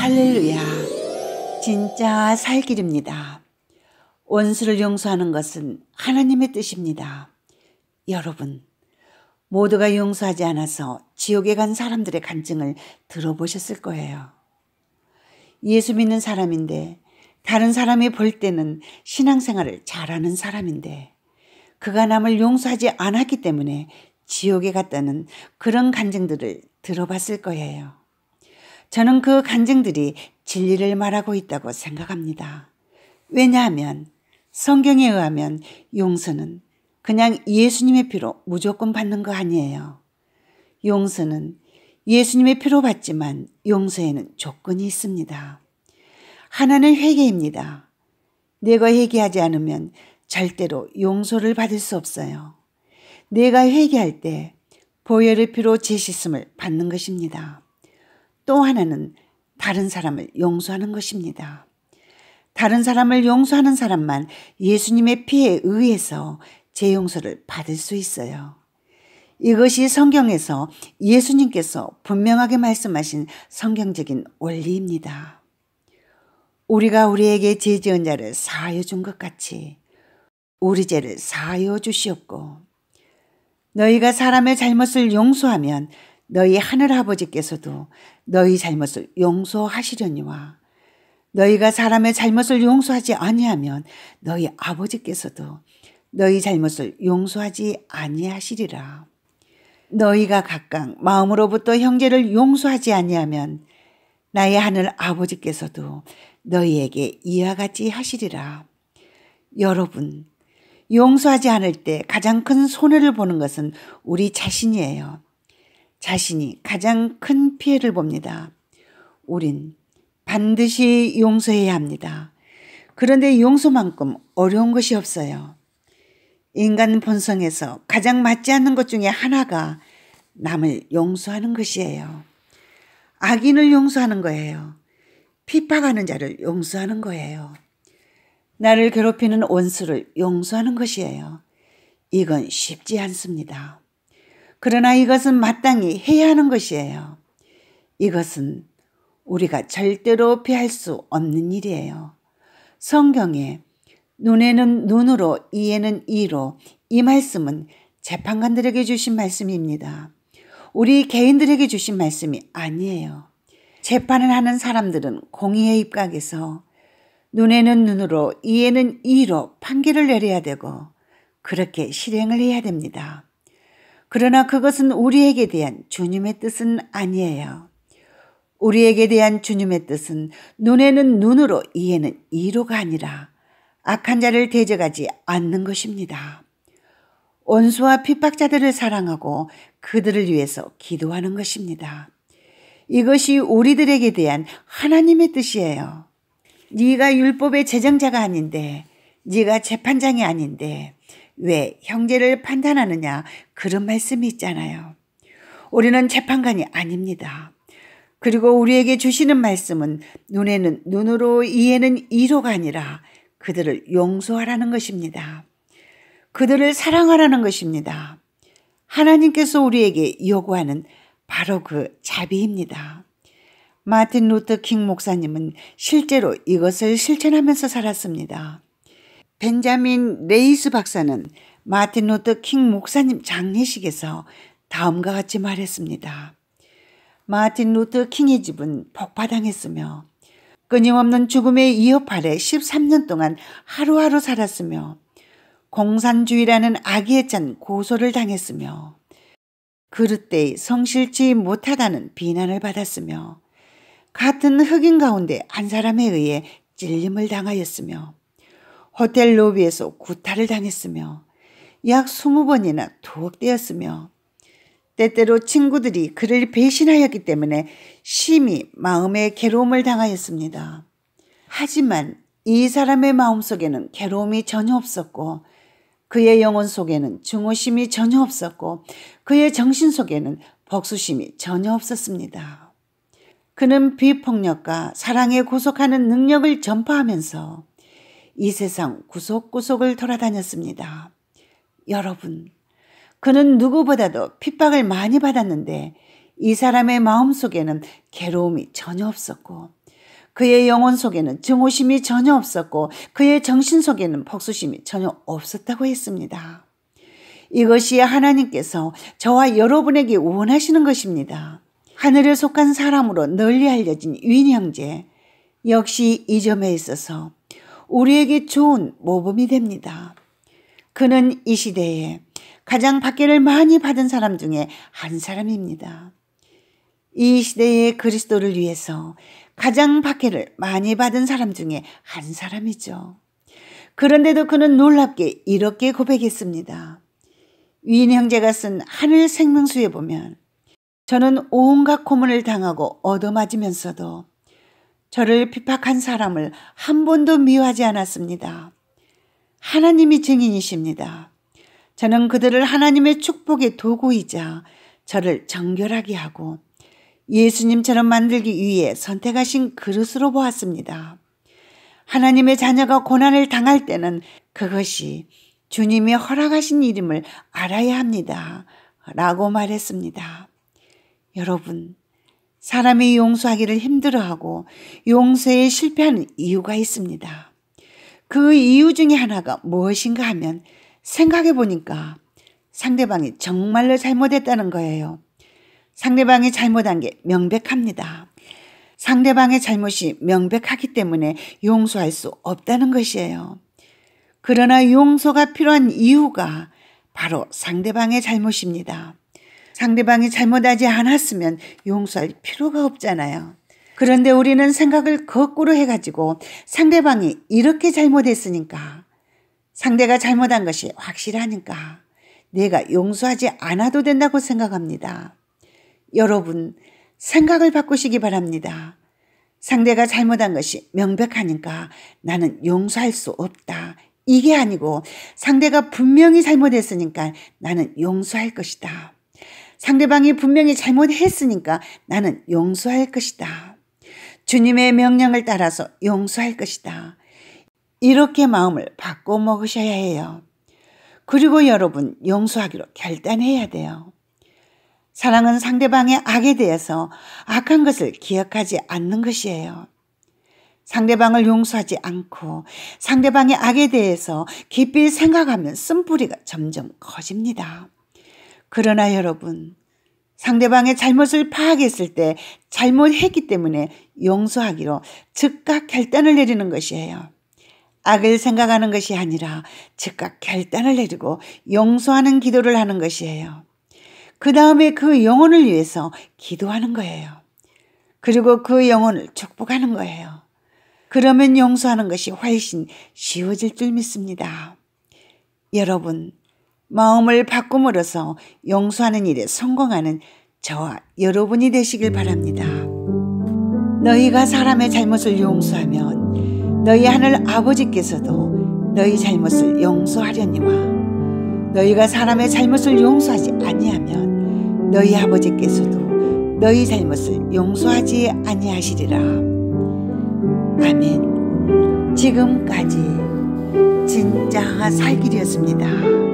할렐루야. 진짜 살 길입니다. 원수를 용서하는 것은 하나님의 뜻입니다. 여러분, 모두가 용서하지 않아서 지옥에 간 사람들의 간증을 들어보셨을 거예요. 예수 믿는 사람인데 다른 사람이 볼 때는 신앙생활을 잘하는 사람인데 그가 남을 용서하지 않았기 때문에 지옥에 갔다는 그런 간증들을 들어봤을 거예요. 저는 그 간증들이 진리를 말하고 있다고 생각합니다. 왜냐하면 성경에 의하면 용서는 그냥 예수님의 피로 무조건 받는 거 아니에요. 용서는 예수님의 피로 받지만 용서에는 조건이 있습니다. 하나는 회개입니다. 내가 회개하지 않으면 절대로 용서를 받을 수 없어요. 내가 회개할 때 보혈의 피로 제 씻음을 받는 것입니다. 또 하나는 다른 사람을 용서하는 것입니다. 다른 사람을 용서하는 사람만 예수님의 피에 의해서 제 용서를 받을 수 있어요. 이것이 성경에서 예수님께서 분명하게 말씀하신 성경적인 원리입니다. 우리가 우리에게 죄 지은 자를 사하여 준 것 같이 우리 죄를 사하여 주시옵고 너희가 사람의 잘못을 용서하면 너희 하늘 아버지께서도 너희 잘못을 용서하시려니와 너희가 사람의 잘못을 용서하지 아니하면 너희 아버지께서도 너희 잘못을 용서하지 아니하시리라. 너희가 각각 마음으로부터 형제를 용서하지 아니하면 나의 하늘 아버지께서도 너희에게 이와 같이 하시리라. 여러분, 용서하지 않을 때 가장 큰 손해를 보는 것은 우리 자신이에요. 자신이 가장 큰 피해를 봅니다. 우린 반드시 용서해야 합니다. 그런데 용서만큼 어려운 것이 없어요. 인간 본성에서 가장 맞지 않는 것 중에 하나가 남을 용서하는 것이에요. 악인을 용서하는 거예요. 피파하는 자를 용서하는 거예요. 나를 괴롭히는 원수를 용서하는 것이에요. 이건 쉽지 않습니다. 그러나 이것은 마땅히 해야 하는 것이에요. 이것은 우리가 절대로 피할 수 없는 일이에요. 성경에 눈에는 눈으로 이에는 이로 이 말씀은 재판관들에게 주신 말씀입니다. 우리 개인들에게 주신 말씀이 아니에요. 재판을 하는 사람들은 공의의 입각에서 눈에는 눈으로 이에는 이로 판결을 내려야 되고 그렇게 실행을 해야 됩니다. 그러나 그것은 우리에게 대한 주님의 뜻은 아니에요. 우리에게 대한 주님의 뜻은 눈에는 눈으로 이에는 이로가 아니라 악한 자를 대적하지 않는 것입니다. 원수와 핍박자들을 사랑하고 그들을 위해서 기도하는 것입니다. 이것이 우리들에게 대한 하나님의 뜻이에요. 네가 율법의 제정자가 아닌데 네가 재판장이 아닌데 왜 형제를 판단하느냐 그런 말씀이 있잖아요. 우리는 재판관이 아닙니다. 그리고 우리에게 주시는 말씀은 눈에는 눈으로 이해는 이로가 아니라 그들을 용서하라는 것입니다. 그들을 사랑하라는 것입니다. 하나님께서 우리에게 요구하는 바로 그 자비입니다. 마틴 루터 킹 목사님은 실제로 이것을 실천하면서 살았습니다. 벤자민 레이스 박사는 마틴 루터 킹 목사님 장례식에서 다음과 같이 말했습니다. 마틴 루터 킹의 집은 폭파당했으며 끊임없는 죽음의 이협 아래 13년 동안 하루하루 살았으며 공산주의라는 악에 찬 고소를 당했으며 그릇대의 성실치 못하다는 비난을 받았으며 같은 흑인 가운데 한 사람에 의해 찔림을 당하였으며 호텔 로비에서 구타를 당했으며 약 20번이나 투옥되었으며 때때로 친구들이 그를 배신하였기 때문에 심히 마음의 괴로움을 당하였습니다. 하지만 이 사람의 마음 속에는 괴로움이 전혀 없었고 그의 영혼 속에는 증오심이 전혀 없었고 그의 정신 속에는 복수심이 전혀 없었습니다. 그는 비폭력과 사랑에 구속하는 능력을 전파하면서 이 세상 구석구석을 돌아다녔습니다. 여러분, 그는 누구보다도 핍박을 많이 받았는데 이 사람의 마음 속에는 괴로움이 전혀 없었고 그의 영혼 속에는 증오심이 전혀 없었고 그의 정신 속에는 복수심이 전혀 없었다고 했습니다. 이것이 하나님께서 저와 여러분에게 원하시는 것입니다. 하늘에 속한 사람으로 널리 알려진 유 형제 역시 이 점에 있어서 우리에게 좋은 모범이 됩니다. 그는 이 시대에 가장 박해를 많이 받은 사람 중에 한 사람입니다. 이 시대의 그리스도를 위해서 가장 박해를 많이 받은 사람 중에 한 사람이죠. 그런데도 그는 놀랍게 이렇게 고백했습니다. 위인 형제가 쓴 하늘 생명수에 보면 저는 온갖 고문을 당하고 얻어맞으면서도 저를 핍박한 사람을 한 번도 미워하지 않았습니다. 하나님이 증인이십니다. 저는 그들을 하나님의 축복의 도구이자 저를 정결하게 하고 예수님처럼 만들기 위해 선택하신 그릇으로 보았습니다. 하나님의 자녀가 고난을 당할 때는 그것이 주님이 허락하신 일임을 알아야 합니다. 라고 말했습니다. 여러분, 사람이 용서하기를 힘들어하고 용서에 실패하는 이유가 있습니다. 그 이유 중에 하나가 무엇인가 하면 생각해 보니까 상대방이 정말로 잘못했다는 거예요. 상대방이 잘못한 게 명백합니다. 상대방의 잘못이 명백하기 때문에 용서할 수 없다는 것이에요. 그러나 용서가 필요한 이유가 바로 상대방의 잘못입니다. 상대방이 잘못하지 않았으면 용서할 필요가 없잖아요. 그런데 우리는 생각을 거꾸로 해가지고 상대방이 이렇게 잘못했으니까 상대가 잘못한 것이 확실하니까 내가 용서하지 않아도 된다고 생각합니다. 여러분, 생각을 바꾸시기 바랍니다. 상대가 잘못한 것이 명백하니까 나는 용서할 수 없다. 이게 아니고 상대가 분명히 잘못했으니까 나는 용서할 것이다. 상대방이 분명히 잘못했으니까 나는 용서할 것이다. 주님의 명령을 따라서 용서할 것이다. 이렇게 마음을 바꿔 먹으셔야 해요. 그리고 여러분 용서하기로 결단해야 돼요. 사랑은 상대방의 악에 대해서 악한 것을 기억하지 않는 것이에요. 상대방을 용서하지 않고 상대방의 악에 대해서 깊이 생각하면 쓴뿌리가 점점 커집니다. 그러나 여러분, 상대방의 잘못을 파악했을 때 잘못했기 때문에 용서하기로 즉각 결단을 내리는 것이에요. 악을 생각하는 것이 아니라 즉각 결단을 내리고 용서하는 기도를 하는 것이에요. 그 다음에 그 영혼을 위해서 기도하는 거예요. 그리고 그 영혼을 축복하는 거예요. 그러면 용서하는 것이 훨씬 쉬워질 줄 믿습니다. 여러분, 마음을 바꿈으로써 용서하는 일에 성공하는 저와 여러분이 되시길 바랍니다. 너희가 사람의 잘못을 용서하면 너희 하늘 아버지께서도 너희 잘못을 용서하려니와 너희가 사람의 잘못을 용서하지 아니하면 너희 아버지께서도 너희 잘못을 용서하지 아니하시리라. 아멘. 지금까지 진짜 살길이었습니다.